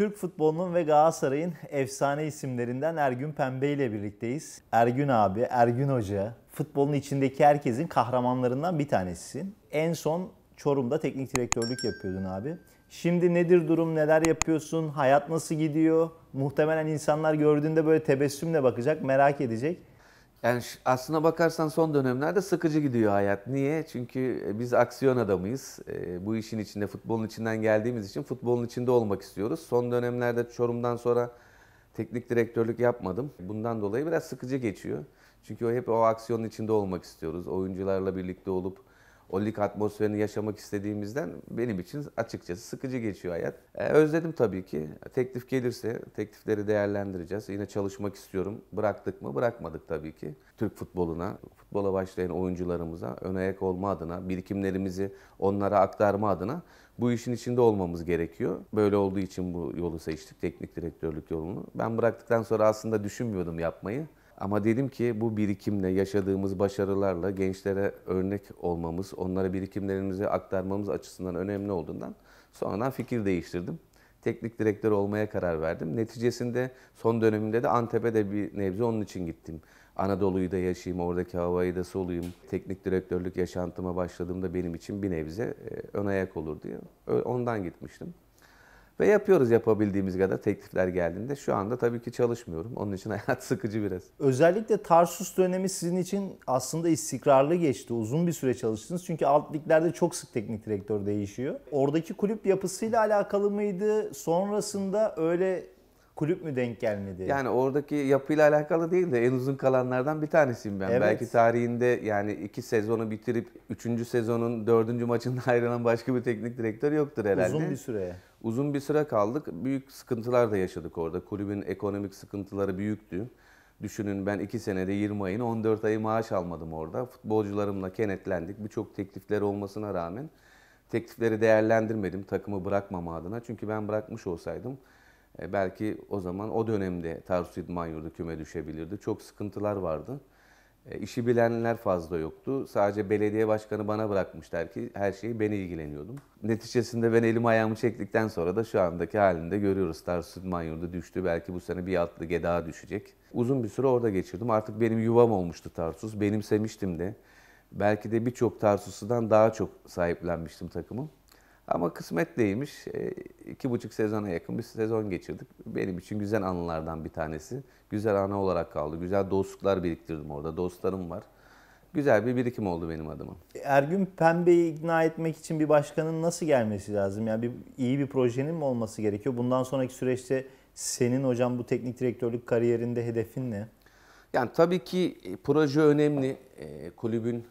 Türk futbolunun ve Galatasaray'ın efsane isimlerinden Ergün Pembe ile birlikteyiz. Ergün abi, Ergün Hoca, futbolun içindeki herkesin kahramanlarından bir tanesisin. En son Çorum'da teknik direktörlük yapıyordun abi. Şimdi nedir durum, neler yapıyorsun, hayat nasıl gidiyor? Muhtemelen insanlar gördüğünde böyle tebessümle bakacak, merak edecek. Yani aslına bakarsan son dönemlerde sıkıcı gidiyor hayat. Niye? Çünkü e, biz aksiyon adamıyız. E, bu işin içinde, futbolun içinden geldiğimiz için futbolun içinde olmak istiyoruz. Son dönemlerde Çorum'dan sonra teknik direktörlük yapmadım. Bundan dolayı biraz sıkıcı geçiyor. Çünkü o hep o aksiyonun içinde olmak istiyoruz. Oyuncularla birlikte olup o lig atmosferini yaşamak istediğimizden benim için açıkçası sıkıcı geçiyor hayat. E, özledim tabii ki. Teklif gelirse teklifleri değerlendireceğiz. Yine çalışmak istiyorum. Bıraktık mı? Bırakmadık tabii ki. Türk futboluna, futbola başlayan oyuncularımıza önayak olma adına, birikimlerimizi onlara aktarma adına bu işin içinde olmamız gerekiyor. Böyle olduğu için bu yolu seçtik, teknik direktörlük yolunu. Ben bıraktıktan sonra aslında düşünmüyordum yapmayı. Ama dedim ki bu birikimle, yaşadığımız başarılarla gençlere örnek olmamız, onlara birikimlerimizi aktarmamız açısından önemli olduğundan sonradan fikir değiştirdim. Teknik direktör olmaya karar verdim. Neticesinde son dönemimde de Antep'e de bir nebze onun için gittim. Anadolu'yu da yaşayayım, oradaki havayı da soluyum. Teknik direktörlük yaşantıma başladığımda benim için bir nebze e, ön ayak olur diye. Ondan gitmiştim. Ve yapıyoruz yapabildiğimiz kadar teklifler geldiğinde. Şu anda tabii ki çalışmıyorum. Onun için hayat sıkıcı biraz. Özellikle Tarsus dönemi sizin için aslında istikrarlı geçti. Uzun bir süre çalıştınız. Çünkü alt liglerde çok sık teknik direktör değişiyor. Oradaki kulüp yapısıyla alakalı mıydı? Sonrasında öyle kulüp mü denk gelmedi? Yani oradaki yapıyla alakalı değil de en uzun kalanlardan bir tanesiyim ben. Evet. Belki tarihinde yani iki sezonu bitirip üçüncü sezonun dördüncü maçında ayrılan başka bir teknik direktör yoktur herhalde. Uzun bir süre. Uzun bir süre kaldık. Büyük sıkıntılar da yaşadık orada. Kulübün ekonomik sıkıntıları büyüktü. Düşünün ben 2 senede 20 ayını 14 ayı maaş almadım orada. Futbolcularımla kenetlendik. Birçok teklifler olmasına rağmen teklifleri değerlendirmedim takımı bırakmama adına. Çünkü ben bırakmış olsaydım e, belki o zaman o dönemde Tarsus İdman Yurdu küme düşebilirdi. Çok sıkıntılar vardı. E, işi bilenler fazla yoktu. Sadece belediye başkanı bana bırakmışlar ki her şeyi ben ilgileniyordum. Neticesinde ben elimi ayağımı çektikten sonra da şu andaki halinde görüyoruz. Tarsus İdman düştü. Belki bu sene bir atlı geda düşecek. Uzun bir süre orada geçirdim. Artık benim yuvam olmuştu Tarsus. Benimsemiştim de. Belki de birçok Tarsus'tan daha çok sahiplenmiştim takımı. Ama kısmet değilmiş. E, iki buçuk sezona yakın bir sezon geçirdik. Benim için güzel anılardan bir tanesi. Güzel ana olarak kaldı. Güzel dostluklar biriktirdim orada. Dostlarım var. Güzel bir birikim oldu benim adıma. Ergün Pembe'yi ikna etmek için bir başkanın nasıl gelmesi lazım? Yani bir, iyi bir projenin mi olması gerekiyor? Bundan sonraki süreçte senin hocam bu teknik direktörlük kariyerinde hedefin ne? Yani tabii ki proje önemli. E, kulübün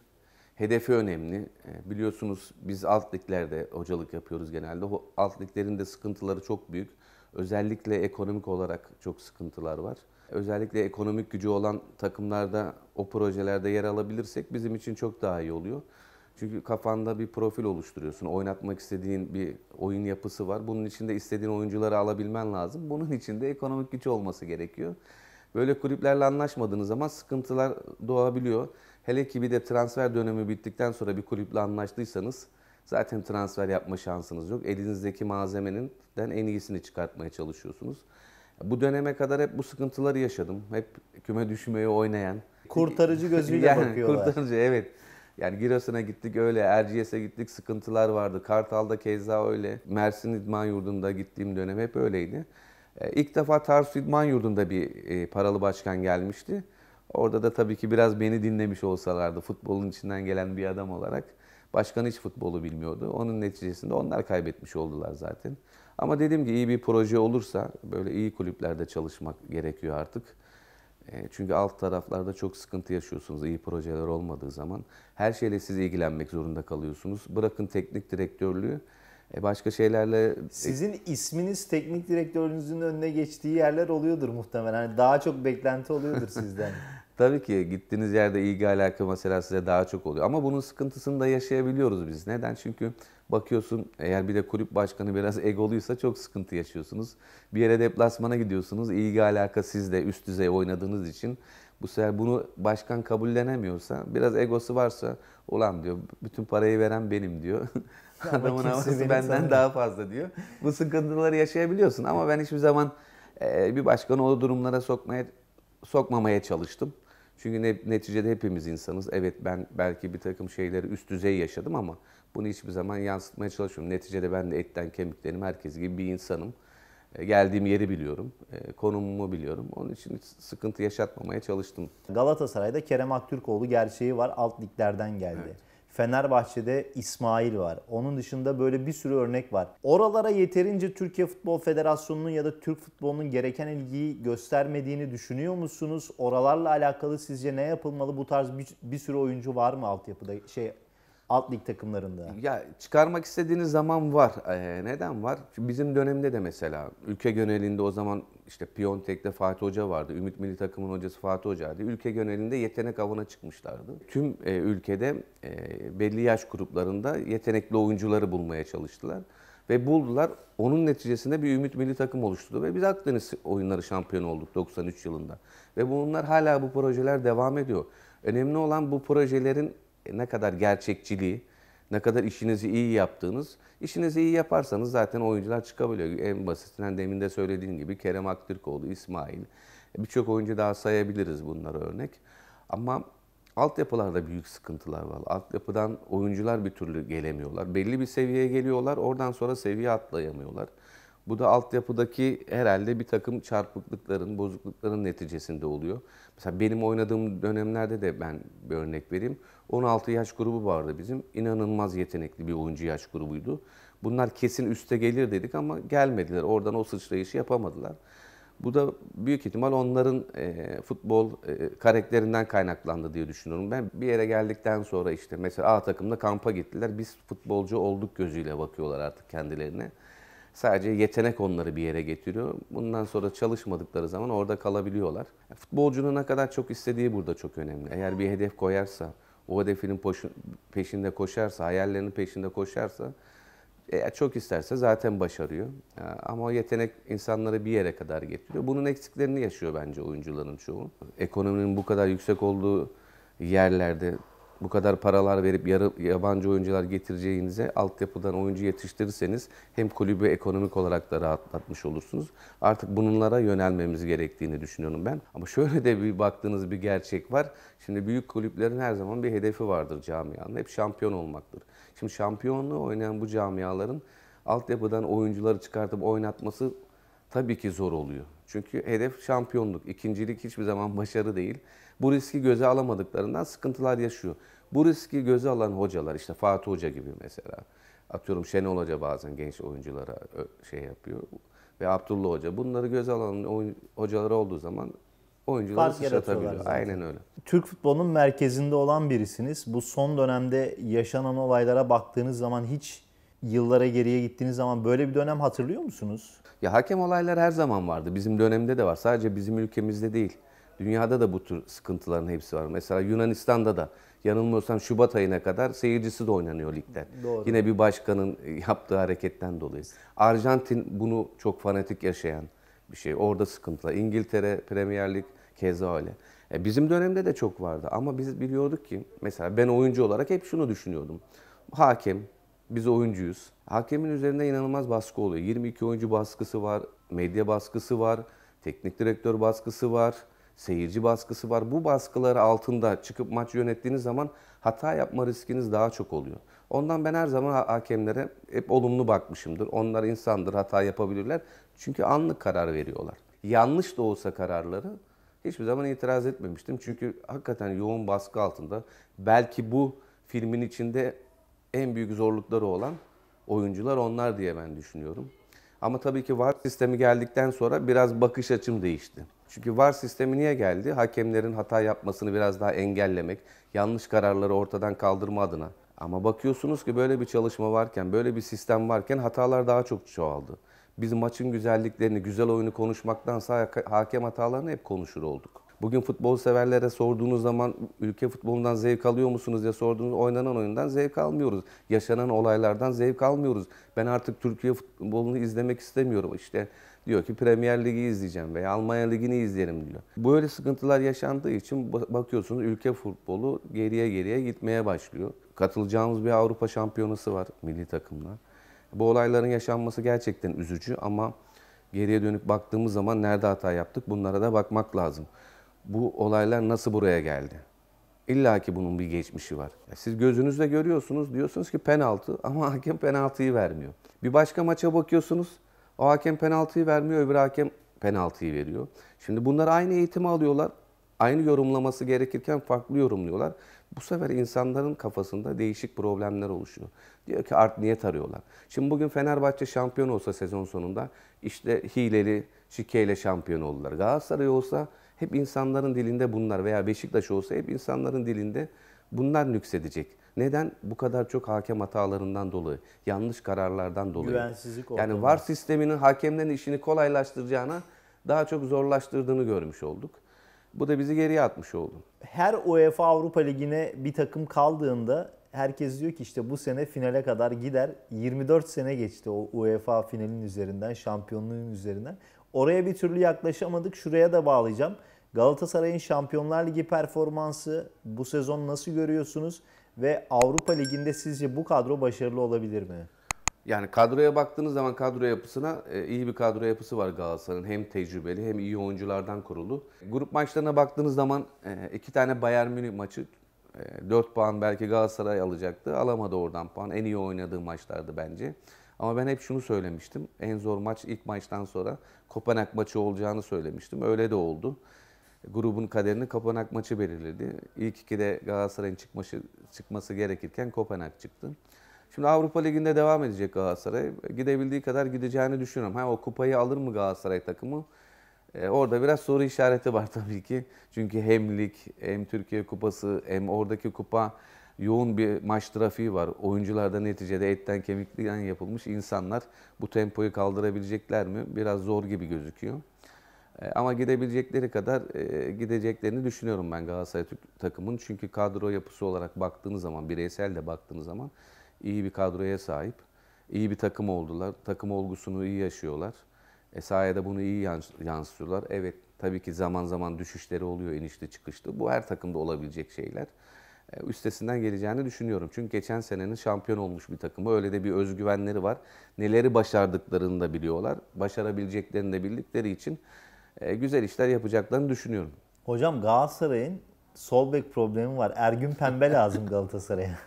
hedefi önemli. E, biliyorsunuz biz alt liglerde hocalık yapıyoruz genelde. Alt liglerin de sıkıntıları çok büyük. Özellikle ekonomik olarak çok sıkıntılar var. Özellikle ekonomik gücü olan takımlarda o projelerde yer alabilirsek bizim için çok daha iyi oluyor. Çünkü kafanda bir profil oluşturuyorsun. Oynatmak istediğin bir oyun yapısı var. Bunun için de istediğin oyuncuları alabilmen lazım. Bunun için de ekonomik gücü olması gerekiyor. Böyle kulüplerle anlaşmadığınız zaman sıkıntılar doğabiliyor. Hele ki bir de transfer dönemi bittikten sonra bir kulüple anlaştıysanız zaten transfer yapma şansınız yok. Elinizdeki malzemenin en iyisini çıkartmaya çalışıyorsunuz. Bu döneme kadar hep bu sıkıntıları yaşadım. Hep küme düşmeye oynayan. Kurtarıcı gözüyle yani, bakıyorlar. Kurtarıcı evet. Yani Giresun'a gittik öyle, Erciyes'e gittik sıkıntılar vardı. Kartal'da keza öyle. Mersin İdman Yurdu'nda gittiğim dönem hep öyleydi. E, ilk defa Tarsus İdman Yurdu'nda bir e, paralı başkan gelmişti. Orada da tabii ki biraz beni dinlemiş olsalardı futbolun içinden gelen bir adam olarak. Başkan hiç futbolu bilmiyordu. Onun neticesinde onlar kaybetmiş oldular zaten. Ama dediğim gibi iyi bir proje olursa böyle iyi kulüplerde çalışmak gerekiyor artık. E, çünkü alt taraflarda çok sıkıntı yaşıyorsunuz iyi projeler olmadığı zaman. Her şeyle siz ilgilenmek zorunda kalıyorsunuz. Bırakın teknik direktörlüğü, e, başka şeylerle... Sizin isminiz teknik direktörünüzün önüne geçtiği yerler oluyordur muhtemelen. Yani daha çok beklenti oluyordur sizden. Tabii ki gittiğiniz yerde ilgi alaka mesela size daha çok oluyor. Ama bunun sıkıntısını da yaşayabiliyoruz biz. Neden? Çünkü bakıyorsun eğer bir de kulüp başkanı biraz egoluysa çok sıkıntı yaşıyorsunuz. Bir yere deplasmana gidiyorsunuz. İlgi alaka sizde üst düzey oynadığınız için bu sefer bunu başkan kabullenemiyorsa biraz egosu varsa olan diyor bütün parayı veren benim diyor. Adamın havası benden sanmıyor. daha fazla diyor. Bu sıkıntıları yaşayabiliyorsun ama ben hiçbir zaman e, bir başkanı o durumlara sokmaya sokmamaya çalıştım. Çünkü ne, neticede hepimiz insanız. Evet ben belki bir takım şeyleri üst düzey yaşadım ama bunu hiçbir zaman yansıtmaya çalışıyorum. Neticede ben de etten kemiklerim herkes gibi bir insanım. E, geldiğim yeri biliyorum, e, konumumu biliyorum. Onun için hiç sıkıntı yaşatmamaya çalıştım. Galatasaray'da Kerem Aktürkoğlu gerçeği var, alt liglerden geldi. Evet. Fenerbahçe'de İsmail var. Onun dışında böyle bir sürü örnek var. Oralara yeterince Türkiye Futbol Federasyonu'nun ya da Türk futbolunun gereken ilgiyi göstermediğini düşünüyor musunuz? Oralarla alakalı sizce ne yapılmalı? Bu tarz bir, bir sürü oyuncu var mı altyapıda? Şey Alt lig takımlarında. Ya çıkarmak istediğiniz zaman var. Ee, neden var? Çünkü bizim dönemde de mesela ülke genelinde o zaman işte Piontek'te Fatih Hoca vardı. Ümit Milli Takım'ın hocası Fatih Hoca'ydı. Ülke genelinde yetenek avına çıkmışlardı. Tüm e, ülkede e, belli yaş gruplarında yetenekli oyuncuları bulmaya çalıştılar ve buldular. Onun neticesinde bir Ümit Milli Takım oluşturdu ve biz Akdeniz oyunları şampiyonu olduk 93 yılında. Ve bunlar hala bu projeler devam ediyor. Önemli olan bu projelerin ne kadar gerçekçiliği, ne kadar işinizi iyi yaptığınız, işinizi iyi yaparsanız zaten oyuncular çıkabiliyor. En basitinden hani demin de söylediğim gibi Kerem Aktürkoğlu, İsmail, birçok oyuncu daha sayabiliriz bunlara örnek. Ama altyapılarda büyük sıkıntılar var. Altyapıdan oyuncular bir türlü gelemiyorlar. Belli bir seviyeye geliyorlar, oradan sonra seviye atlayamıyorlar. Bu da altyapıdaki herhalde bir takım çarpıklıkların, bozuklukların neticesinde oluyor. Mesela benim oynadığım dönemlerde de ben bir örnek vereyim. 16 yaş grubu vardı bizim. İnanılmaz yetenekli bir oyuncu yaş grubuydu. Bunlar kesin üste gelir dedik ama gelmediler. Oradan o sıçrayışı yapamadılar. Bu da büyük ihtimal onların e, futbol e, karakterinden kaynaklandı diye düşünüyorum. Ben bir yere geldikten sonra işte mesela A takımda kampa gittiler. Biz futbolcu olduk gözüyle bakıyorlar artık kendilerine. Sadece yetenek onları bir yere getiriyor. Bundan sonra çalışmadıkları zaman orada kalabiliyorlar. E, futbolcunun ne kadar çok istediği burada çok önemli. Eğer bir hedef koyarsa, o hedefinin peşinde koşarsa, hayallerinin peşinde koşarsa eğer çok isterse zaten başarıyor. E, ama o yetenek insanları bir yere kadar getiriyor. Bunun eksiklerini yaşıyor bence oyuncuların çoğu. Ekonominin bu kadar yüksek olduğu yerlerde bu kadar paralar verip yarı, yabancı oyuncular getireceğinize altyapıdan oyuncu yetiştirirseniz hem kulübü ekonomik olarak da rahatlatmış olursunuz. Artık bunlara yönelmemiz gerektiğini düşünüyorum ben. Ama şöyle de bir baktığınız bir gerçek var. Şimdi büyük kulüplerin her zaman bir hedefi vardır camianın. Hep şampiyon olmaktır. Şimdi şampiyonluğu oynayan bu camiaların altyapıdan oyuncuları çıkartıp oynatması tabii ki zor oluyor. Çünkü hedef şampiyonluk, ikincilik hiçbir zaman başarı değil. Bu riski göze alamadıklarından sıkıntılar yaşıyor. Bu riski göze alan hocalar işte Fatih Hoca gibi mesela. Atıyorum Şenol Hoca bazen genç oyunculara şey yapıyor. Ve Abdullah Hoca. Bunları göze alan hocalar olduğu zaman oyuncuları Fark sıçratabiliyor. Aynen öyle. Türk futbolunun merkezinde olan birisiniz. Bu son dönemde yaşanan olaylara baktığınız zaman hiç yıllara geriye gittiğiniz zaman böyle bir dönem hatırlıyor musunuz? Ya hakem olayları her zaman vardı. Bizim dönemde de var. Sadece bizim ülkemizde değil. Dünyada da bu tür sıkıntıların hepsi var. Mesela Yunanistan'da da yanılmıyorsam Şubat ayına kadar seyircisi de oynanıyor ligden. Doğru. Yine bir başkanın yaptığı hareketten dolayı. Arjantin bunu çok fanatik yaşayan bir şey. Orada sıkıntılar. İngiltere, Premier Lig keza öyle. E bizim dönemde de çok vardı ama biz biliyorduk ki mesela ben oyuncu olarak hep şunu düşünüyordum. Hakem, biz oyuncuyuz. Hakemin üzerinde inanılmaz baskı oluyor. 22 oyuncu baskısı var, medya baskısı var, teknik direktör baskısı var, seyirci baskısı var. Bu baskıları altında çıkıp maç yönettiğiniz zaman hata yapma riskiniz daha çok oluyor. Ondan ben her zaman hakemlere hep olumlu bakmışımdır. Onlar insandır, hata yapabilirler. Çünkü anlık karar veriyorlar. Yanlış da olsa kararları hiçbir zaman itiraz etmemiştim. Çünkü hakikaten yoğun baskı altında. Belki bu filmin içinde en büyük zorlukları olan oyuncular onlar diye ben düşünüyorum. Ama tabii ki VAR sistemi geldikten sonra biraz bakış açım değişti. Çünkü VAR sistemi niye geldi? Hakemlerin hata yapmasını biraz daha engellemek, yanlış kararları ortadan kaldırma adına. Ama bakıyorsunuz ki böyle bir çalışma varken, böyle bir sistem varken hatalar daha çok çoğaldı. Biz maçın güzelliklerini, güzel oyunu konuşmaktansa hakem hatalarını hep konuşur olduk. Bugün futbol severlere sorduğunuz zaman ülke futbolundan zevk alıyor musunuz diye sorduğunuz oynanan oyundan zevk almıyoruz. Yaşanan olaylardan zevk almıyoruz. Ben artık Türkiye futbolunu izlemek istemiyorum. işte diyor ki Premier Ligi izleyeceğim veya Almanya Ligi'ni izleyelim diyor. Böyle sıkıntılar yaşandığı için bakıyorsunuz ülke futbolu geriye geriye gitmeye başlıyor. Katılacağımız bir Avrupa Şampiyonası var milli takımla. Bu olayların yaşanması gerçekten üzücü ama geriye dönüp baktığımız zaman nerede hata yaptık bunlara da bakmak lazım bu olaylar nasıl buraya geldi? İlla ki bunun bir geçmişi var. Siz gözünüzle görüyorsunuz, diyorsunuz ki penaltı ama hakem penaltıyı vermiyor. Bir başka maça bakıyorsunuz, o hakem penaltıyı vermiyor, öbür hakem penaltıyı veriyor. Şimdi bunlar aynı eğitimi alıyorlar, aynı yorumlaması gerekirken farklı yorumluyorlar. Bu sefer insanların kafasında değişik problemler oluşuyor. Diyor ki art niyet arıyorlar. Şimdi bugün Fenerbahçe şampiyon olsa sezon sonunda işte hileli, şikeyle şampiyon oldular. Galatasaray olsa hep insanların dilinde bunlar veya Beşiktaş olsa hep insanların dilinde bunlar nüksedecek. Neden? Bu kadar çok hakem hatalarından dolayı, yanlış kararlardan dolayı. Güvensizlik ortamı. Yani VAR sisteminin hakemlerin işini kolaylaştıracağına daha çok zorlaştırdığını görmüş olduk. Bu da bizi geriye atmış oldu. Her UEFA Avrupa Ligi'ne bir takım kaldığında herkes diyor ki işte bu sene finale kadar gider. 24 sene geçti o UEFA finalin üzerinden, şampiyonluğun üzerinden. Oraya bir türlü yaklaşamadık. Şuraya da bağlayacağım. Galatasaray'ın Şampiyonlar Ligi performansı bu sezon nasıl görüyorsunuz? Ve Avrupa Ligi'nde sizce bu kadro başarılı olabilir mi? Yani kadroya baktığınız zaman kadro yapısına e, iyi bir kadro yapısı var Galatasaray'ın. Hem tecrübeli hem iyi oyunculardan kurulu. Grup maçlarına baktığınız zaman e, iki tane Bayern Münih maçı 4 e, puan belki Galatasaray alacaktı. Alamadı oradan puan. En iyi oynadığı maçlardı bence. Ama ben hep şunu söylemiştim. En zor maç ilk maçtan sonra Kopenhag maçı olacağını söylemiştim. Öyle de oldu grubun kaderini Kopenhag maçı belirledi. İlk iki de Galatasaray'ın çıkması, çıkması gerekirken Kopenhag çıktı. Şimdi Avrupa Ligi'nde devam edecek Galatasaray. Gidebildiği kadar gideceğini düşünüyorum. Ha, o kupayı alır mı Galatasaray takımı? Ee, orada biraz soru işareti var tabii ki. Çünkü hem lig, hem Türkiye Kupası, hem oradaki kupa yoğun bir maç trafiği var. Oyuncularda neticede etten kemikten yapılmış insanlar bu tempoyu kaldırabilecekler mi? Biraz zor gibi gözüküyor. E, ama gidebilecekleri kadar e, gideceklerini düşünüyorum ben Galatasaray takımın. Çünkü kadro yapısı olarak baktığınız zaman, bireysel de baktığınız zaman iyi bir kadroya sahip. İyi bir takım oldular. Takım olgusunu iyi yaşıyorlar. E, sahaya bunu iyi yansıtıyorlar. Evet tabii ki zaman zaman düşüşleri oluyor, inişli çıkışlı. Bu her takımda olabilecek şeyler. E, üstesinden geleceğini düşünüyorum. Çünkü geçen senenin şampiyon olmuş bir takımı. Öyle de bir özgüvenleri var. Neleri başardıklarını da biliyorlar. Başarabileceklerini de bildikleri için e, güzel işler yapacaklarını düşünüyorum. Hocam Galatasaray'ın sol bek problemi var. Ergün Pembe lazım Galatasaray'a.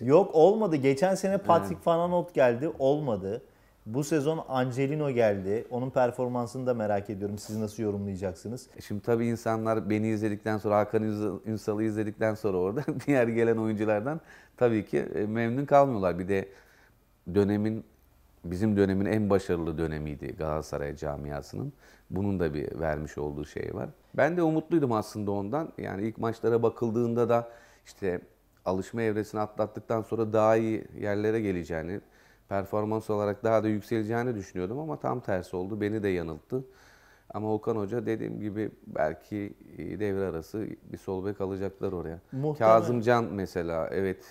Yok olmadı. Geçen sene Patrick evet. Van Aanholt geldi. Olmadı. Bu sezon Angelino geldi. Onun performansını da merak ediyorum. Siz nasıl yorumlayacaksınız? E, şimdi tabii insanlar beni izledikten sonra, Hakan Ünsal'ı izledikten sonra orada diğer gelen oyunculardan tabii ki e, memnun kalmıyorlar. Bir de dönemin bizim dönemin en başarılı dönemiydi Galatasaray camiasının. Bunun da bir vermiş olduğu şey var. Ben de umutluydum aslında ondan. Yani ilk maçlara bakıldığında da işte alışma evresini atlattıktan sonra daha iyi yerlere geleceğini, performans olarak daha da yükseleceğini düşünüyordum ama tam tersi oldu. Beni de yanılttı. Ama Okan Hoca dediğim gibi belki devre arası bir sol bek alacaklar oraya. Muhtemelen. Kazımcan mesela evet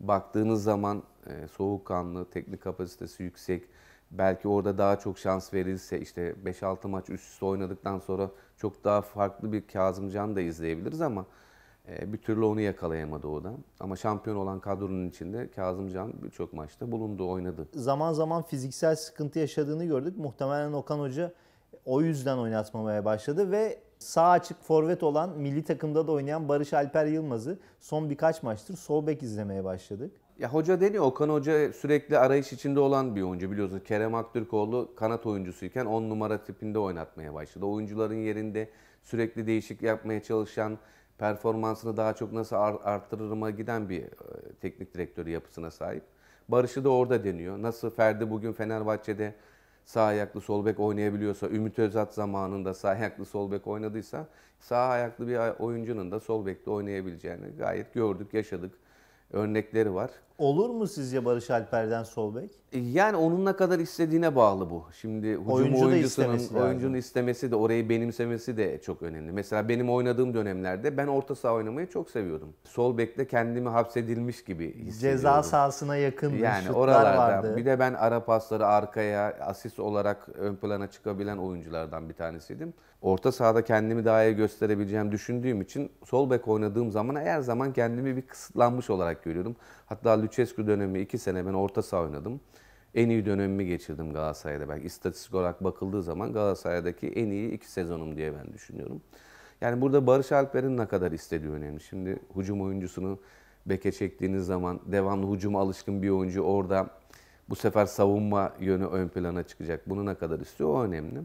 baktığınız zaman e, soğukkanlı, teknik kapasitesi yüksek, belki orada daha çok şans verilse işte 5-6 maç üst üste oynadıktan sonra çok daha farklı bir Kazımcan da izleyebiliriz ama e, bir türlü onu yakalayamadı o da. Ama şampiyon olan kadronun içinde Kazımcan birçok maçta bulundu, oynadı. Zaman zaman fiziksel sıkıntı yaşadığını gördük. Muhtemelen Okan Hoca o yüzden oynatmamaya başladı ve sağ açık forvet olan milli takımda da oynayan Barış Alper Yılmaz'ı son birkaç maçtır sol bek izlemeye başladık. Ya hoca deniyor. Okan Hoca sürekli arayış içinde olan bir oyuncu biliyorsunuz. Kerem Aktürkoğlu kanat oyuncusuyken 10 numara tipinde oynatmaya başladı. Oyuncuların yerinde sürekli değişik yapmaya çalışan, performansını daha çok nasıl arttırırıma giden bir e, teknik direktörü yapısına sahip. Barış'ı da orada deniyor. Nasıl Ferdi bugün Fenerbahçe'de sağ ayaklı sol bek oynayabiliyorsa, Ümit Özat zamanında sağ ayaklı sol bek oynadıysa, sağ ayaklı bir oyuncunun da sol bekte oynayabileceğini gayet gördük, yaşadık örnekleri var. Olur mu sizce Barış Alper'den solbek? E, yani onun ne kadar istediğine bağlı bu. Şimdi hücum Oyuncu oyuncusunun istemesi oyuncunun istemesi de orayı benimsemesi de çok önemli. Mesela benim oynadığım dönemlerde ben orta saha oynamayı çok seviyordum. Sol bekte kendimi hapsedilmiş gibi hissediyordum. Ceza sahasına yakın yani şutlar oralarda. vardı. Bir de ben ara pasları arkaya asist olarak ön plana çıkabilen oyunculardan bir tanesiydim. Orta sahada kendimi daha iyi gösterebileceğim düşündüğüm için solbek oynadığım zaman her zaman kendimi bir kısıtlanmış olarak görüyordum. Hatta Lucescu dönemi 2 sene ben orta saha oynadım. En iyi dönemimi geçirdim Galatasaray'da. Belki istatistik olarak bakıldığı zaman Galatasaray'daki en iyi 2 sezonum diye ben düşünüyorum. Yani burada Barış Alper'in ne kadar istediği önemli. Şimdi hücum oyuncusunu beke çektiğiniz zaman devamlı hücuma alışkın bir oyuncu orada bu sefer savunma yönü ön plana çıkacak. Bunu ne kadar istiyor o önemli.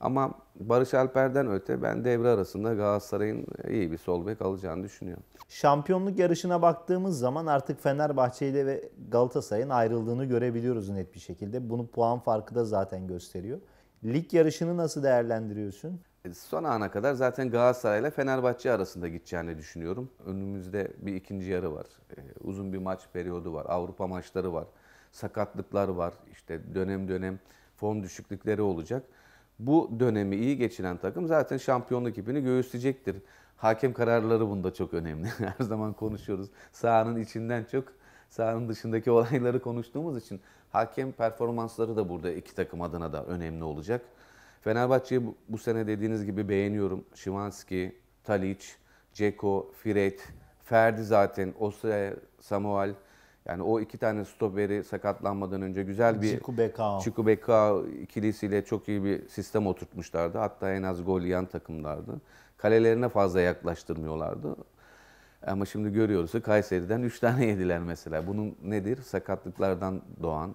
Ama Barış Alper'den öte ben devre arasında Galatasaray'ın iyi bir sol bek alacağını düşünüyorum. Şampiyonluk yarışına baktığımız zaman artık Fenerbahçe ile ve Galatasaray'ın ayrıldığını görebiliyoruz net bir şekilde. Bunu puan farkı da zaten gösteriyor. Lig yarışını nasıl değerlendiriyorsun? E, son ana kadar zaten Galatasaray ile Fenerbahçe arasında gideceğini düşünüyorum. Önümüzde bir ikinci yarı var. E, uzun bir maç periyodu var. Avrupa maçları var. Sakatlıklar var. İşte dönem dönem form düşüklükleri olacak bu dönemi iyi geçiren takım zaten şampiyonluk ipini göğüsleyecektir. Hakem kararları bunda çok önemli. Her zaman konuşuyoruz. Sahanın içinden çok sahanın dışındaki olayları konuştuğumuz için hakem performansları da burada iki takım adına da önemli olacak. Fenerbahçe'yi bu, sene dediğiniz gibi beğeniyorum. Şimanski, Talic, Ceko, Firet, Ferdi zaten, Osay, Samuel, yani o iki tane stoperi sakatlanmadan önce güzel bir Çiku Beka ikilisiyle çok iyi bir sistem oturtmuşlardı. Hatta en az gol yiyen takımlardı. Kalelerine fazla yaklaştırmıyorlardı. Ama şimdi görüyoruz ki Kayseri'den 3 tane yediler mesela. Bunun nedir? Sakatlıklardan doğan,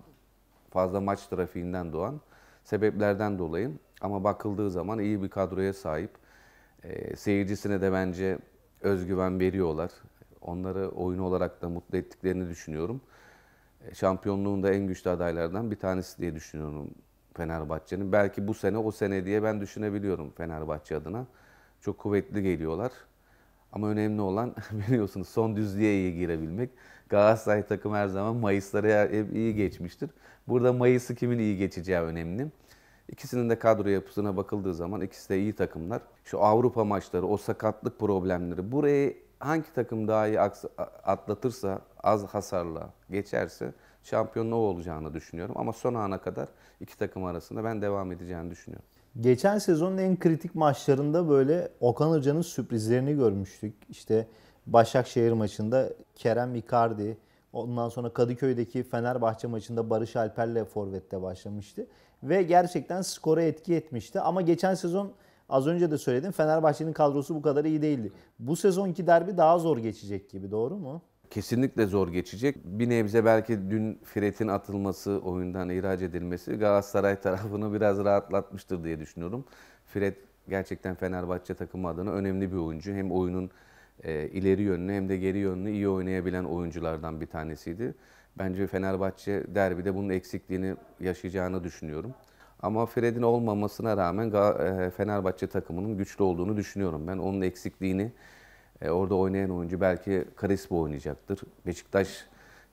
fazla maç trafiğinden doğan sebeplerden dolayı. Ama bakıldığı zaman iyi bir kadroya sahip. E, seyircisine de bence özgüven veriyorlar. Onları oyun olarak da mutlu ettiklerini düşünüyorum. E, Şampiyonluğunda en güçlü adaylardan bir tanesi diye düşünüyorum Fenerbahçe'nin. Belki bu sene o sene diye ben düşünebiliyorum Fenerbahçe adına. Çok kuvvetli geliyorlar. Ama önemli olan biliyorsunuz son düzlüğe iyi girebilmek. Galatasaray takım her zaman Mayıslara hep iyi geçmiştir. Burada Mayıs'ı kimin iyi geçeceği önemli. İkisinin de kadro yapısına bakıldığı zaman ikisi de iyi takımlar. Şu Avrupa maçları, o sakatlık problemleri buraya hangi takım daha iyi atlatırsa, az hasarla geçerse şampiyon o olacağını düşünüyorum. Ama son ana kadar iki takım arasında ben devam edeceğini düşünüyorum. Geçen sezonun en kritik maçlarında böyle Okan Hoca'nın sürprizlerini görmüştük. İşte Başakşehir maçında Kerem Icardi, ondan sonra Kadıköy'deki Fenerbahçe maçında Barış Alper'le forvette başlamıştı. Ve gerçekten skora etki etmişti. Ama geçen sezon Az önce de söyledim Fenerbahçe'nin kadrosu bu kadar iyi değildi. Bu sezonki derbi daha zor geçecek gibi doğru mu? Kesinlikle zor geçecek. Bir nebze belki dün Fred'in atılması, oyundan ihraç edilmesi Galatasaray tarafını biraz rahatlatmıştır diye düşünüyorum. Fred gerçekten Fenerbahçe takımı adına önemli bir oyuncu. Hem oyunun e, ileri yönünü hem de geri yönünü iyi oynayabilen oyunculardan bir tanesiydi. Bence Fenerbahçe derbide bunun eksikliğini yaşayacağını düşünüyorum. Ama Fred'in olmamasına rağmen e, Fenerbahçe takımının güçlü olduğunu düşünüyorum. Ben onun eksikliğini e, orada oynayan oyuncu belki Crispo oynayacaktır. Beşiktaş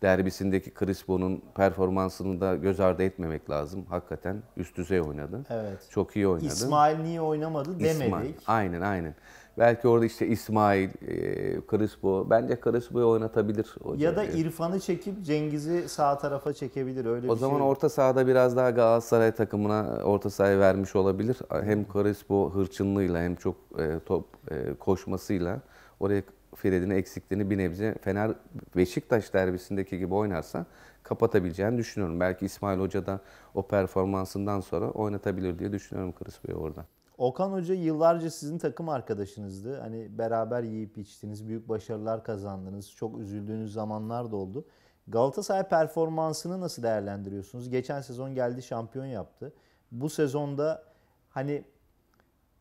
derbisindeki Crispo'nun performansını da göz ardı etmemek lazım. Hakikaten üst düzey oynadı. Evet. Çok iyi oynadı. İsmail niye oynamadı demedik. İsmail. Aynen aynen. Belki orada işte İsmail, e, Bence Crispo'yu oynatabilir. Hoca. Ya da İrfan'ı çekip Cengiz'i sağ tarafa çekebilir. Öyle o bir zaman şey. orta sahada biraz daha Galatasaray takımına orta sahayı vermiş olabilir. Hem Crispo hırçınlığıyla hem çok e, top e, koşmasıyla oraya Fred'in eksikliğini bir nebze Fener Beşiktaş derbisindeki gibi oynarsa kapatabileceğini düşünüyorum. Belki İsmail Hoca da o performansından sonra oynatabilir diye düşünüyorum Crispo'yu orada. Okan Hoca yıllarca sizin takım arkadaşınızdı. Hani beraber yiyip içtiniz, büyük başarılar kazandınız. Çok üzüldüğünüz zamanlar da oldu. Galatasaray performansını nasıl değerlendiriyorsunuz? Geçen sezon geldi şampiyon yaptı. Bu sezonda hani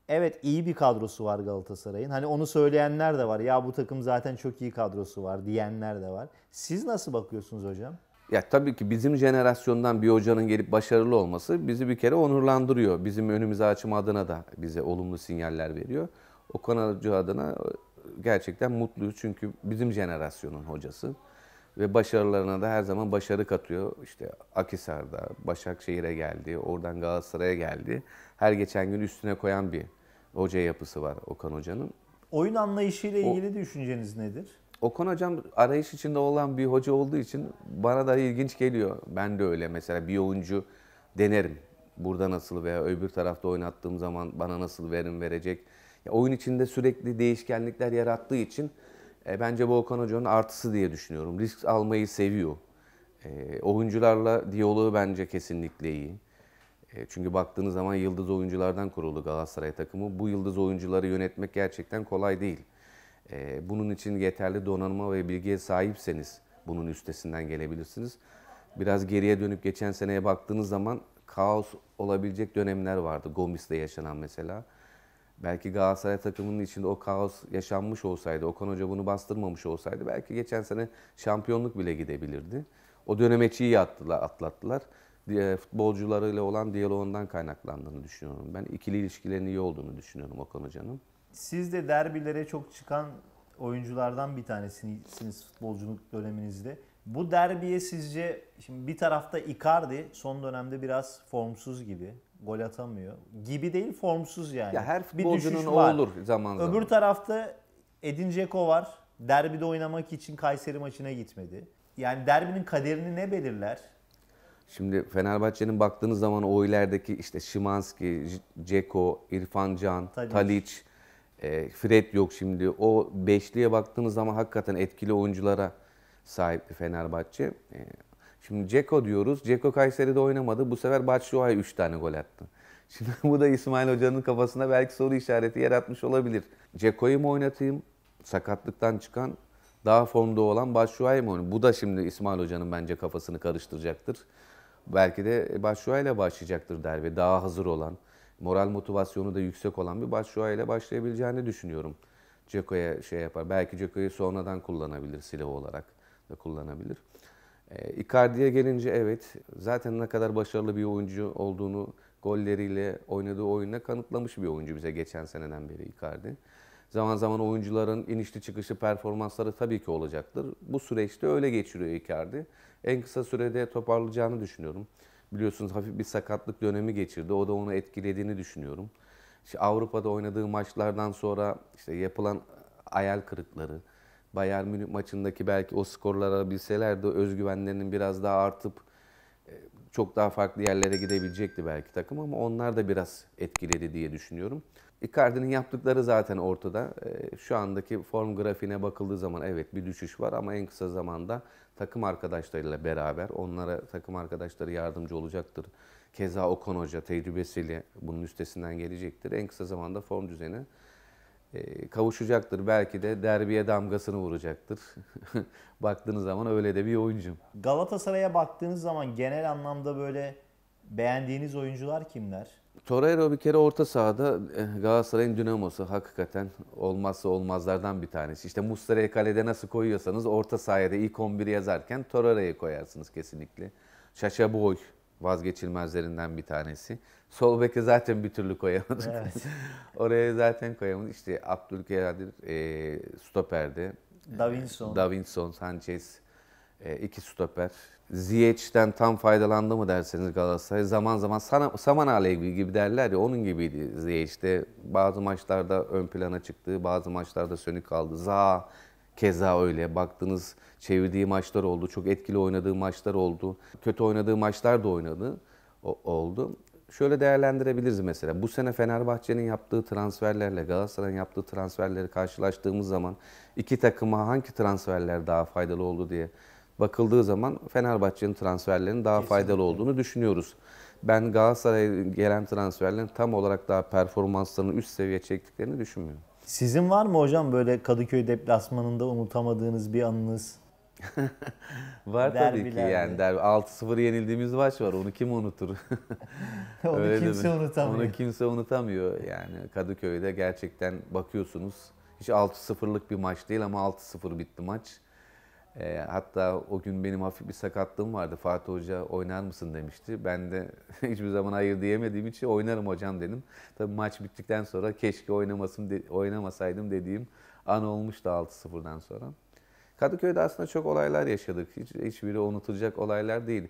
evet iyi bir kadrosu var Galatasaray'ın. Hani onu söyleyenler de var. Ya bu takım zaten çok iyi kadrosu var diyenler de var. Siz nasıl bakıyorsunuz hocam? Ya tabii ki bizim jenerasyondan bir hocanın gelip başarılı olması bizi bir kere onurlandırıyor. Bizim önümüze açım adına da bize olumlu sinyaller veriyor. O Hoca adına e, gerçekten mutluyuz çünkü bizim jenerasyonun hocası. Ve başarılarına da her zaman başarı katıyor. İşte Akisar'da, Başakşehir'e geldi, oradan Galatasaray'a geldi. Her geçen gün üstüne koyan bir hoca yapısı var Okan Hoca'nın. Oyun anlayışıyla ilgili o, düşünceniz nedir? Okan hocam arayış içinde olan bir hoca olduğu için bana da ilginç geliyor. Ben de öyle mesela bir oyuncu denerim. Burada nasıl veya öbür tarafta oynattığım zaman bana nasıl verim verecek. Ya oyun içinde sürekli değişkenlikler yarattığı için e, bence bu Okan Hoca'nın artısı diye düşünüyorum. Risk almayı seviyor. E, oyuncularla diyaloğu bence kesinlikle iyi. E, çünkü baktığınız zaman yıldız oyunculardan kurulu Galatasaray takımı. Bu yıldız oyuncuları yönetmek gerçekten kolay değil. Ee, bunun için yeterli donanıma ve bilgiye sahipseniz bunun üstesinden gelebilirsiniz. Biraz geriye dönüp geçen seneye baktığınız zaman kaos olabilecek dönemler vardı. Gomis'te yaşanan mesela. Belki Galatasaray takımının içinde o kaos yaşanmış olsaydı, Okan Hoca bunu bastırmamış olsaydı belki geçen sene şampiyonluk bile gidebilirdi. O dönemeçi iyi attılar, atlattılar. E, futbolcularıyla olan diyaloğundan kaynaklandığını düşünüyorum ben. ikili ilişkilerin iyi olduğunu düşünüyorum Okan Hoca'nın. Siz de derbilere çok çıkan oyunculardan bir tanesiniz futbolculuk döneminizde. Bu derbiye sizce şimdi bir tarafta Icardi son dönemde biraz formsuz gibi. Gol atamıyor. Gibi değil formsuz yani. Ya her futbolcunun o var. olur zaman zaman. Öbür tarafta Edin Dzeko var. Derbide oynamak için Kayseri maçına gitmedi. Yani derbinin kaderini ne belirler? Şimdi Fenerbahçe'nin baktığınız zaman o ilerideki işte Şimanski, Ceko, İrfan Can, Taliç, Taliç e, Fred yok şimdi. O beşliye baktığınız zaman hakikaten etkili oyunculara sahip bir Fenerbahçe. E, şimdi Ceko diyoruz. Ceko Kayseri'de oynamadı. Bu sefer Batshuayi 3 tane gol attı. Şimdi bu da İsmail Hoca'nın kafasında belki soru işareti yaratmış olabilir. Ceko'yu mu oynatayım? Sakatlıktan çıkan daha formda olan Batshuayi mı oynuyor? Bu da şimdi İsmail Hoca'nın bence kafasını karıştıracaktır. Belki de Başuay ile başlayacaktır derbi. Daha hazır olan, moral motivasyonu da yüksek olan bir Batshuayi ile başlayabileceğini düşünüyorum. Ceko'ya şey yapar. Belki Ceko'yu sonradan kullanabilir silah olarak da kullanabilir. E, Icardi'ye gelince evet zaten ne kadar başarılı bir oyuncu olduğunu golleriyle oynadığı oyunla kanıtlamış bir oyuncu bize geçen seneden beri Icardi. Zaman zaman oyuncuların inişli çıkışı performansları tabii ki olacaktır. Bu süreçte öyle geçiriyor Icardi. En kısa sürede toparlayacağını düşünüyorum biliyorsunuz hafif bir sakatlık dönemi geçirdi. O da onu etkilediğini düşünüyorum. İşte Avrupa'da oynadığı maçlardan sonra işte yapılan ayal kırıkları, Bayern Münih maçındaki belki o skorları alabilselerdi özgüvenlerinin biraz daha artıp e, çok daha farklı yerlere gidebilecekti belki takım ama onlar da biraz etkiledi diye düşünüyorum. Icardi'nin yaptıkları zaten ortada. Ee, şu andaki form grafiğine bakıldığı zaman evet bir düşüş var ama en kısa zamanda takım arkadaşlarıyla beraber onlara takım arkadaşları yardımcı olacaktır. Keza Okan Hoca tecrübesiyle bunun üstesinden gelecektir. En kısa zamanda form düzeni e, kavuşacaktır. Belki de derbiye damgasını vuracaktır. Baktığınız zaman öyle de bir oyuncu. Galatasaray'a baktığınız zaman genel anlamda böyle beğendiğiniz oyuncular kimler? Torreira bir kere orta sahada eh, Galatasaray'ın dinamosu hakikaten olmazsa olmazlardan bir tanesi. İşte Mustara'yı kalede nasıl koyuyorsanız orta sahaya da ilk 11'i yazarken Torreira'yı koyarsınız kesinlikle. Şaşa Boy vazgeçilmezlerinden bir tanesi. Sol beke zaten bir türlü koyamadık. Evet. Oraya zaten koyamadık. İşte Abdülkadir e, eh, stoperde. Davinson. Davinson, Sanchez, e, iki stoper. Ziyech'ten tam faydalandı mı derseniz Galatasaray zaman zaman sana, Saman Alevi gibi derler ya onun gibiydi Ziyech'te. Bazı maçlarda ön plana çıktı, bazı maçlarda sönük kaldı. za keza öyle. Baktınız çevirdiği maçlar oldu, çok etkili oynadığı maçlar oldu. Kötü oynadığı maçlar da oynadı o, oldu. Şöyle değerlendirebiliriz mesela. Bu sene Fenerbahçe'nin yaptığı transferlerle Galatasaray'ın yaptığı transferleri karşılaştığımız zaman iki takıma hangi transferler daha faydalı oldu diye bakıldığı zaman Fenerbahçe'nin transferlerinin daha Kesinlikle. faydalı olduğunu düşünüyoruz. Ben Galatasaray'a gelen transferlerin tam olarak daha performanslarını üst seviye çektiklerini düşünmüyorum. Sizin var mı hocam böyle Kadıköy deplasmanında unutamadığınız bir anınız? var tabii ki yani. Derbi. 6-0 yenildiğimiz maç var. Onu kim unutur? onu Öyle kimse mi? unutamıyor. Onu kimse unutamıyor. Yani Kadıköy'de gerçekten bakıyorsunuz. Hiç 6-0'lık bir maç değil ama 6-0 bitti maç. E, hatta o gün benim hafif bir sakatlığım vardı. Fatih Hoca oynar mısın demişti. Ben de hiçbir zaman hayır diyemediğim için oynarım hocam dedim. Tabii maç bittikten sonra keşke oynamasım de, oynamasaydım dediğim an olmuştu 6-0'dan sonra. Kadıköy'de aslında çok olaylar yaşadık. Hiç, hiçbiri unutulacak olaylar değil.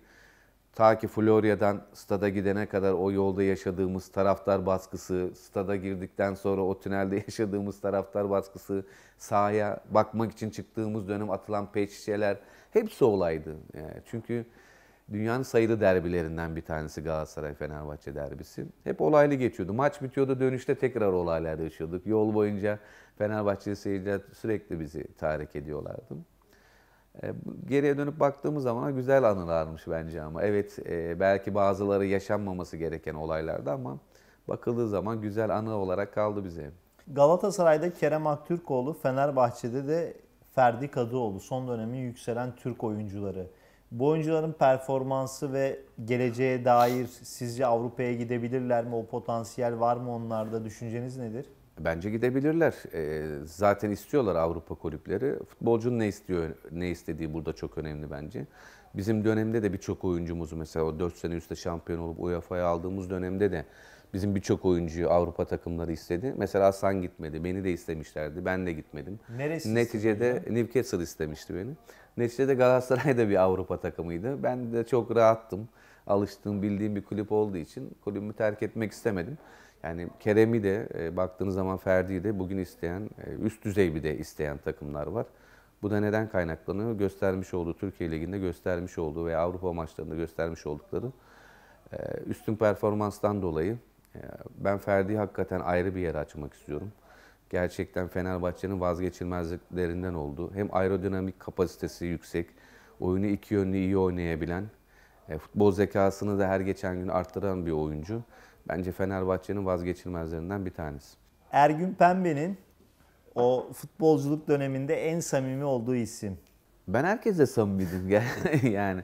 Ta ki Florya'dan stada gidene kadar o yolda yaşadığımız taraftar baskısı, stada girdikten sonra o tünelde yaşadığımız taraftar baskısı, sahaya bakmak için çıktığımız dönem atılan peçişeler hepsi olaydı. E, çünkü dünyanın sayılı derbilerinden bir tanesi Galatasaray-Fenerbahçe derbisi. Hep olaylı geçiyordu. Maç bitiyordu dönüşte tekrar olaylar yaşıyorduk. Yol boyunca Fenerbahçe seyirciler sürekli bizi tahrik ediyorlardı. E, geriye dönüp baktığımız zaman güzel anılarmış bence ama. Evet e, belki bazıları yaşanmaması gereken olaylardı ama bakıldığı zaman güzel anı olarak kaldı bize. Galatasaray'da Kerem Aktürkoğlu, Fenerbahçe'de de Ferdi Kadıoğlu son dönemin yükselen Türk oyuncuları. Bu oyuncuların performansı ve geleceğe dair sizce Avrupa'ya gidebilirler mi? O potansiyel var mı onlarda? Düşünceniz nedir? Bence gidebilirler. E, zaten istiyorlar Avrupa kulüpleri. Futbolcunun ne istiyor, ne istediği burada çok önemli bence. Bizim dönemde de birçok oyuncumuzu mesela 4 sene üstte şampiyon olup UEFA'ya aldığımız dönemde de bizim birçok oyuncuyu Avrupa takımları istedi. Mesela Hasan gitmedi, beni de istemişlerdi, ben de gitmedim. Neresi Neticede Newcastle istemişti beni. Neticede Galatasaray da bir Avrupa takımıydı. Ben de çok rahattım. Alıştığım, bildiğim bir kulüp olduğu için kulübümü terk etmek istemedim. Yani Kerem'i de e, baktığınız zaman Ferdi'yi de bugün isteyen, e, üst düzey bir de isteyen takımlar var. Bu da neden kaynaklanıyor? Göstermiş olduğu, Türkiye Ligi'nde göstermiş olduğu veya Avrupa maçlarında göstermiş oldukları e, üstün performanstan dolayı. E, ben Ferdi'yi hakikaten ayrı bir yere açmak istiyorum. Gerçekten Fenerbahçe'nin vazgeçilmezliklerinden oldu. Hem aerodinamik kapasitesi yüksek, oyunu iki yönlü iyi oynayabilen, e, futbol zekasını da her geçen gün arttıran bir oyuncu bence Fenerbahçe'nin vazgeçilmezlerinden bir tanesi. Ergün Pembe'nin o futbolculuk döneminde en samimi olduğu isim. Ben herkese samimiydim yani.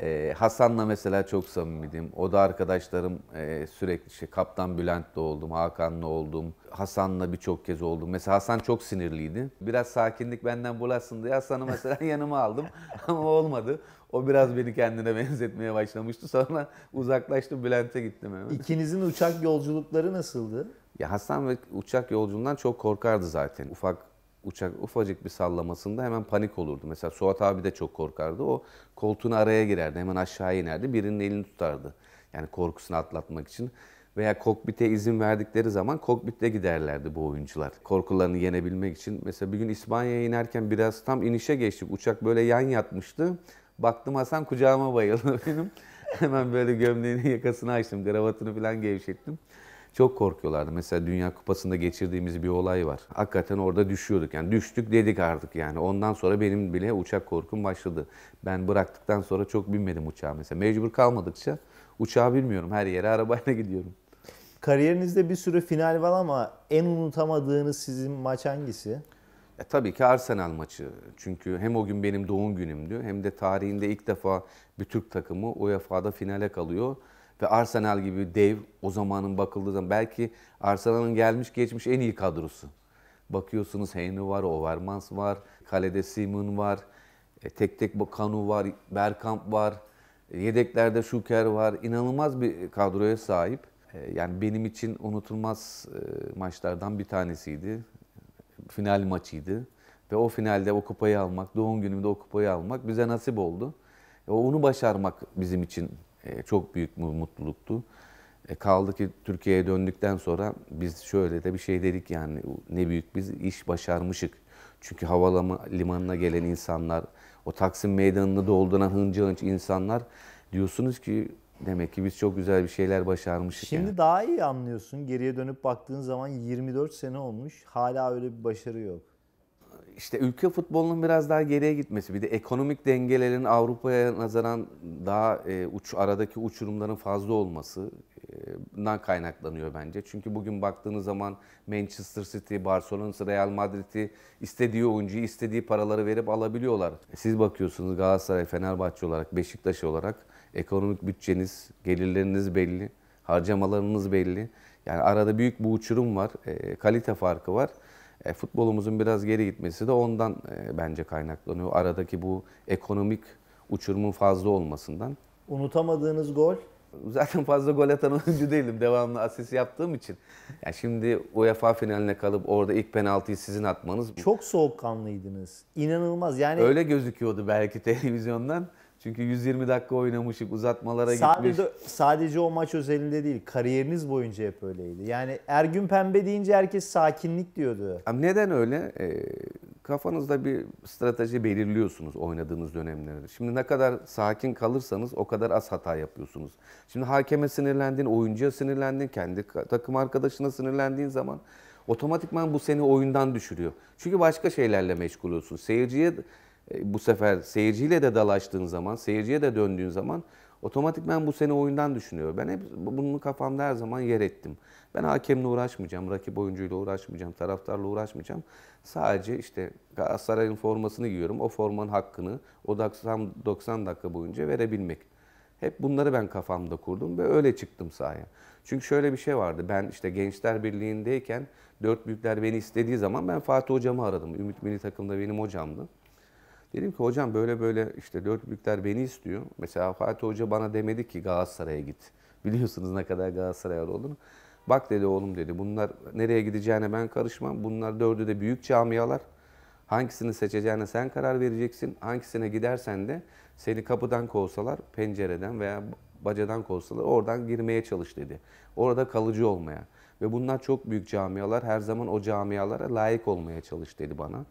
Ee, Hasan'la mesela çok samimiydim. O da arkadaşlarım e, sürekli işte Kaptan Bülent'le oldum, Hakan'la oldum. Hasan'la birçok kez oldum. Mesela Hasan çok sinirliydi. Biraz sakinlik benden bulasın diye Hasan'ı mesela yanıma aldım. Ama olmadı. O biraz beni kendine benzetmeye başlamıştı. Sonra uzaklaştım Bülent'e gittim hemen. İkinizin uçak yolculukları nasıldı? Ya Hasan uçak yolculuğundan çok korkardı zaten. Ufak uçak ufacık bir sallamasında hemen panik olurdu. Mesela Suat abi de çok korkardı. O koltuğun araya girerdi. Hemen aşağı inerdi. Birinin elini tutardı. Yani korkusunu atlatmak için. Veya kokpite izin verdikleri zaman kokpitte giderlerdi bu oyuncular. Korkularını yenebilmek için. Mesela bir gün İspanya'ya inerken biraz tam inişe geçtik. Uçak böyle yan yatmıştı. Baktım Hasan kucağıma bayıldı benim. hemen böyle gömleğinin yakasını açtım. Kravatını falan gevşettim çok korkuyorlardı. Mesela Dünya Kupası'nda geçirdiğimiz bir olay var. Hakikaten orada düşüyorduk. Yani düştük dedik artık yani. Ondan sonra benim bile uçak korkum başladı. Ben bıraktıktan sonra çok binmedim uçağa mesela. Mecbur kalmadıkça uçağa bilmiyorum. Her yere arabayla gidiyorum. Kariyerinizde bir sürü final var ama en unutamadığınız sizin maç hangisi? E, tabii ki Arsenal maçı. Çünkü hem o gün benim doğum günümdü hem de tarihinde ilk defa bir Türk takımı UEFA'da finale kalıyor ve Arsenal gibi dev o zamanın bakıldığı zaman belki Arsenal'ın gelmiş geçmiş en iyi kadrosu. Bakıyorsunuz Henry var, Overmans var, kalede Simon var, e, tek tek Kanu var, Berkamp var, e, yedeklerde Şuker var. İnanılmaz bir kadroya sahip. E, yani benim için unutulmaz e, maçlardan bir tanesiydi. Final maçıydı. Ve o finalde o kupayı almak, doğum günümde o kupayı almak bize nasip oldu. E, onu başarmak bizim için e, çok büyük bir mutluluktu. E, kaldı ki Türkiye'ye döndükten sonra biz şöyle de bir şey dedik yani ne büyük biz iş başarmışık. Çünkü havalama limanına gelen insanlar, o Taksim Meydanı'nı dolduran hınca hınç insanlar diyorsunuz ki demek ki biz çok güzel bir şeyler başarmışız. Şimdi yani. daha iyi anlıyorsun. Geriye dönüp baktığın zaman 24 sene olmuş. Hala öyle bir başarı yok işte ülke futbolunun biraz daha geriye gitmesi, bir de ekonomik dengelerin Avrupa'ya nazaran daha e, uç aradaki uçurumların fazla olmasından kaynaklanıyor bence. Çünkü bugün baktığınız zaman Manchester City, Barcelona, Real Madrid'i istediği oyuncuyu istediği paraları verip alabiliyorlar. Siz bakıyorsunuz Galatasaray, Fenerbahçe olarak, Beşiktaş olarak ekonomik bütçeniz, gelirleriniz belli, harcamalarınız belli. Yani arada büyük bir uçurum var, e, kalite farkı var. E, futbolumuzun biraz geri gitmesi de ondan e, bence kaynaklanıyor. Aradaki bu ekonomik uçurumun fazla olmasından. Unutamadığınız gol? Zaten fazla gol atan oyuncu değilim. Devamlı asist yaptığım için. Yani şimdi UEFA finaline kalıp orada ilk penaltıyı sizin atmanız. Çok soğukkanlıydınız. İnanılmaz. Yani Öyle gözüküyordu belki televizyondan. Çünkü 120 dakika oynamışık, uzatmalara sadece, gitmiş. Sadece o maç özelinde değil, kariyeriniz boyunca hep öyleydi. Yani Ergün Pembe deyince herkes sakinlik diyordu. neden öyle? E, kafanızda bir strateji belirliyorsunuz oynadığınız dönemlerde. Şimdi ne kadar sakin kalırsanız o kadar az hata yapıyorsunuz. Şimdi hakeme sinirlendin, oyuncuya sinirlendin, kendi takım arkadaşına sinirlendiğin zaman otomatikman bu seni oyundan düşürüyor. Çünkü başka şeylerle meşgul olsun. Seyirciye e, bu sefer seyirciyle de dalaştığın zaman, seyirciye de döndüğün zaman otomatikmen bu seni oyundan düşünüyor. Ben hep bunu kafamda her zaman yer ettim. Ben hakemle uğraşmayacağım, rakip oyuncuyla uğraşmayacağım, taraftarla uğraşmayacağım. Sadece işte Galatasaray'ın formasını giyiyorum. O formanın hakkını o 90, 90 dakika boyunca verebilmek. Hep bunları ben kafamda kurdum ve öyle çıktım sahaya. Çünkü şöyle bir şey vardı. Ben işte Gençler Birliği'ndeyken dört büyükler beni istediği zaman ben Fatih hocamı aradım. Ümit Milli Takım'da benim hocamdı. Dedim ki hocam böyle böyle işte dört büyükler beni istiyor. Mesela Fatih Hoca bana demedi ki Galatasaray'a git. Biliyorsunuz ne kadar Galatasaraylı olduğunu. Bak dedi oğlum dedi bunlar nereye gideceğine ben karışmam. Bunlar dördü de büyük camialar. Hangisini seçeceğine sen karar vereceksin. Hangisine gidersen de seni kapıdan kovsalar, pencereden veya bacadan kovsalar oradan girmeye çalış dedi. Orada kalıcı olmaya. Ve bunlar çok büyük camialar. Her zaman o camialara layık olmaya çalış dedi bana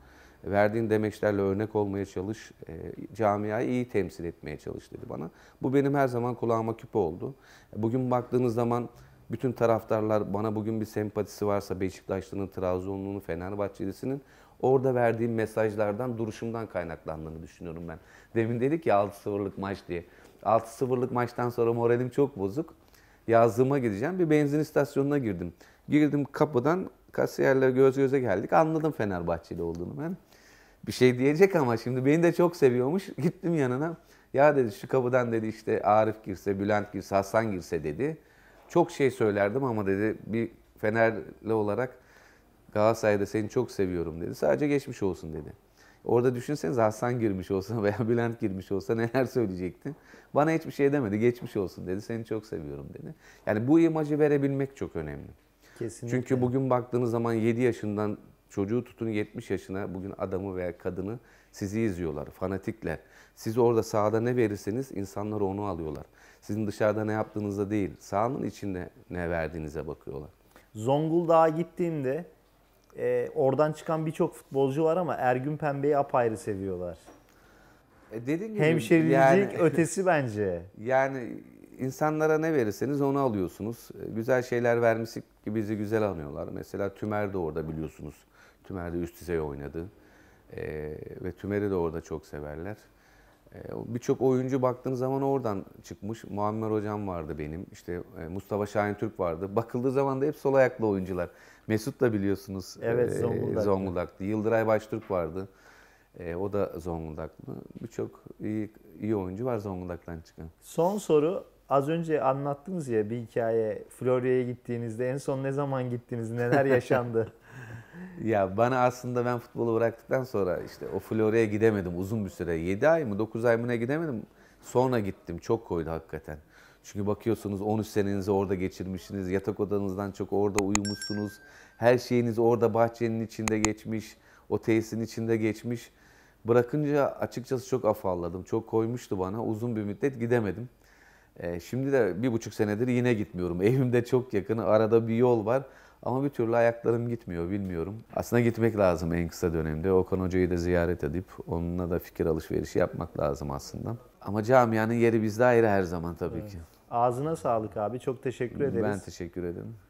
verdiğin demeçlerle örnek olmaya çalış, e, camiayı iyi temsil etmeye çalış dedi bana. Bu benim her zaman kulağıma küpe oldu. Bugün baktığınız zaman bütün taraftarlar bana bugün bir sempatisi varsa Beşiktaşlı'nın, Trabzonlu'nun, Fenerbahçelisinin orada verdiğim mesajlardan, duruşumdan kaynaklandığını düşünüyorum ben. Demin dedik ya 6-0'lık maç diye. 6-0'lık maçtan sonra moralim çok bozuk. Yazdığıma gideceğim. Bir benzin istasyonuna girdim. Girdim kapıdan kasiyerle göz göze geldik. Anladım Fenerbahçeli olduğunu ben bir şey diyecek ama şimdi beni de çok seviyormuş. Gittim yanına. Ya dedi şu kapıdan dedi işte Arif girse, Bülent girse, Hasan girse dedi. Çok şey söylerdim ama dedi bir Fenerli olarak Galatasaray'da seni çok seviyorum dedi. Sadece geçmiş olsun dedi. Orada düşünseniz Hasan girmiş olsa veya Bülent girmiş olsa neler söyleyecekti. Bana hiçbir şey demedi. Geçmiş olsun dedi. Seni çok seviyorum dedi. Yani bu imajı verebilmek çok önemli. Kesinlikle. Çünkü bugün baktığınız zaman 7 yaşından Çocuğu tutun 70 yaşına bugün adamı veya kadını sizi izliyorlar, fanatikler. Siz orada sahada ne verirseniz insanlar onu alıyorlar. Sizin dışarıda ne yaptığınızda değil, sahanın içinde ne verdiğinize bakıyorlar. Zonguldak'a gittiğimde e, oradan çıkan birçok futbolcu var ama Ergün Pembe'yi apayrı seviyorlar. E dediğim gibi, Hemşericilik yani, ötesi bence. Yani insanlara ne verirseniz onu alıyorsunuz. E, güzel şeyler vermişsiniz ki bizi güzel anıyorlar. Mesela Tümer de orada biliyorsunuz. Tümer'de üst düzey oynadı. E, ve Tümer'i de orada çok severler. E, Birçok oyuncu baktığın zaman oradan çıkmış. Muammer Hocam vardı benim. İşte e, Mustafa Şahin Türk vardı. Bakıldığı zaman da hep sol ayaklı oyuncular. Mesut da biliyorsunuz evet, e, Zonguldak'tı. Zonguldak'tı. Yıldıray Baştürk vardı. E, o da Zonguldaklı. Birçok iyi, iyi oyuncu var Zonguldak'tan çıkan. Son soru. Az önce anlattınız ya bir hikaye. Florya'ya gittiğinizde en son ne zaman gittiniz? Neler yaşandı? ya bana aslında ben futbolu bıraktıktan sonra işte o Floraya gidemedim uzun bir süre. 7 ay mı 9 ay mı ne gidemedim. Sonra gittim. Çok koydu hakikaten. Çünkü bakıyorsunuz 13 senenizi orada geçirmişsiniz. Yatak odanızdan çok orada uyumuşsunuz. Her şeyiniz orada bahçenin içinde geçmiş. O tesisin içinde geçmiş. Bırakınca açıkçası çok afalladım. Çok koymuştu bana. Uzun bir müddet gidemedim. Ee, şimdi de bir buçuk senedir yine gitmiyorum. Evimde çok yakın. Arada bir yol var. Ama bir türlü ayaklarım gitmiyor bilmiyorum. Aslında gitmek lazım en kısa dönemde. Okan Hoca'yı da ziyaret edip onunla da fikir alışverişi yapmak lazım aslında. Ama camianın yeri bizde ayrı her zaman tabii evet. ki. Ağzına sağlık abi. Çok teşekkür ederiz. Ben teşekkür ederim.